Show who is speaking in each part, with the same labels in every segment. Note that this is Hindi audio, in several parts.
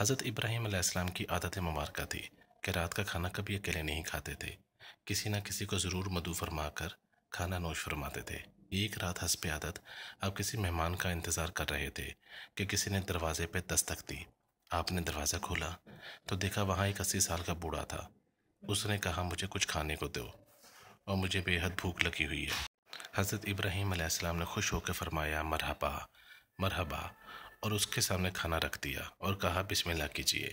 Speaker 1: हज़रत इब्राहिम आसमाम की आदत मुबारक थी कि रात का खाना कभी अकेले नहीं खाते थे किसी न किसी को ज़रूर मधु फरमा कर खाना नोश फरमाते थे एक रात हंसप आदत अब किसी मेहमान का इंतज़ार कर रहे थे कि किसी ने दरवाजे पर दस्तक दी आपने दरवाज़ा खोला तो देखा वहाँ एक अस्सी साल का बूढ़ा था उसने कहा मुझे कुछ खाने को दो और मुझे बेहद भूख लगी हुई है हज़रत इब्राहिम आसमाम ने खुश होकर फरमाया मरहबा मरहबा और उसके सामने खाना रख दिया और कहा बिस्मिल्लाह कीजिए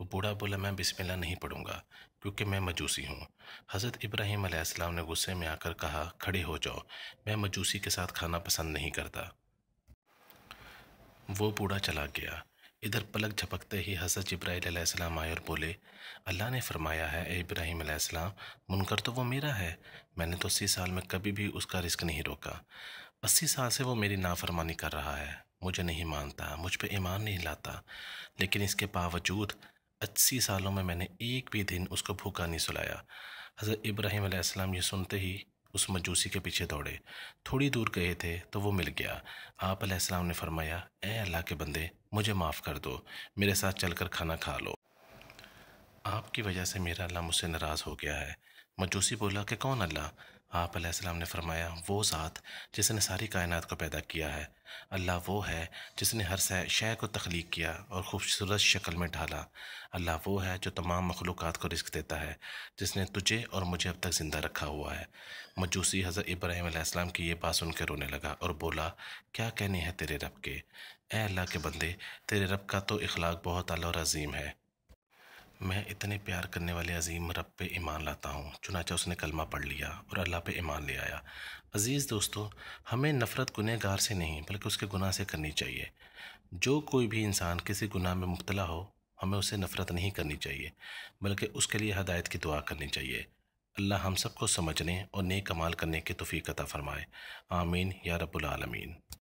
Speaker 1: वो बूढ़ा बोला मैं बिस्मिल्लाह नहीं पढ़ूंगा क्योंकि मैं मजूसी हूँ हज़रत इब्राहिम अलैहिस्सलाम ने गुस्से में आकर कहा खड़े हो जाओ मैं मजूसी के साथ खाना पसंद नहीं करता वो बूढ़ा चला गया इधर पलक झपकते ही हज़रत इब्राहीम आए और बोले अल्लाह ने फरमाया है ए इब्राहिम मुनकर तो वो मेरा है मैंने तो अस्सी साल में कभी भी उसका रिस्क नहीं रोका अस्सी साल से वो मेरी नाफरमानी कर रहा है मुझे नहीं मानता मुझ पर ईमान नहीं लाता लेकिन इसके बावजूद अस्सी सालों में मैंने एक भी दिन उसको भूखा नहीं सुलाया हज़रत इब्राहिम आसमाम ये सुनते ही उस मजूसी के पीछे दौड़े थोड़ी दूर गए थे तो वो मिल गया आप आसमाम ने फरमाया ए अल्लाह के बंदे मुझे माफ़ कर दो मेरे साथ चलकर खाना खा लो आपकी वजह से मेरा अल्लाह मुझसे नाराज़ हो गया है मजूसी बोला कि कौन अल्लाह आप ने फरमाया वो ज़ात जिसने सारी कायनात को पैदा किया है अल्लाह वो है जिसने हर शय को तख्लीक किया और खूबसूरत शक्ल में ढाला अल्लाह वो है जो तमाम मखलूक को रिस्क देता है जिसने तुझे और मुझे अब तक ज़िंदा रखा हुआ है मजूसी हज़रत इब्राहिम की यह बात सुनकर रोने लगा और बोला क्या कहने हैं तेरे रब के ए अल्लाह के बंदे तेरे रब का तो इखलाक बहुत अल और अजीम है मैं इतने प्यार करने वाले अजीम रब पे ईमान लाता हूँ चुनाचा उसने कलमा पढ़ लिया और अल्लाह पे ईमान ले आया अज़ीज़ दोस्तों हमें नफ़रत गुनहगार से नहीं बल्कि उसके गुनाह से करनी चाहिए जो कोई भी इंसान किसी गुनाह में मुबतला हो हमें उससे नफ़रत नहीं करनी चाहिए बल्कि उसके लिए हदायत की दुआ करनी चाहिए अल्लाह हम सबको समझने और नेक कमाल करने की तोफ़ी अता फ़रमाए आमीन या रब्बुल आलमीन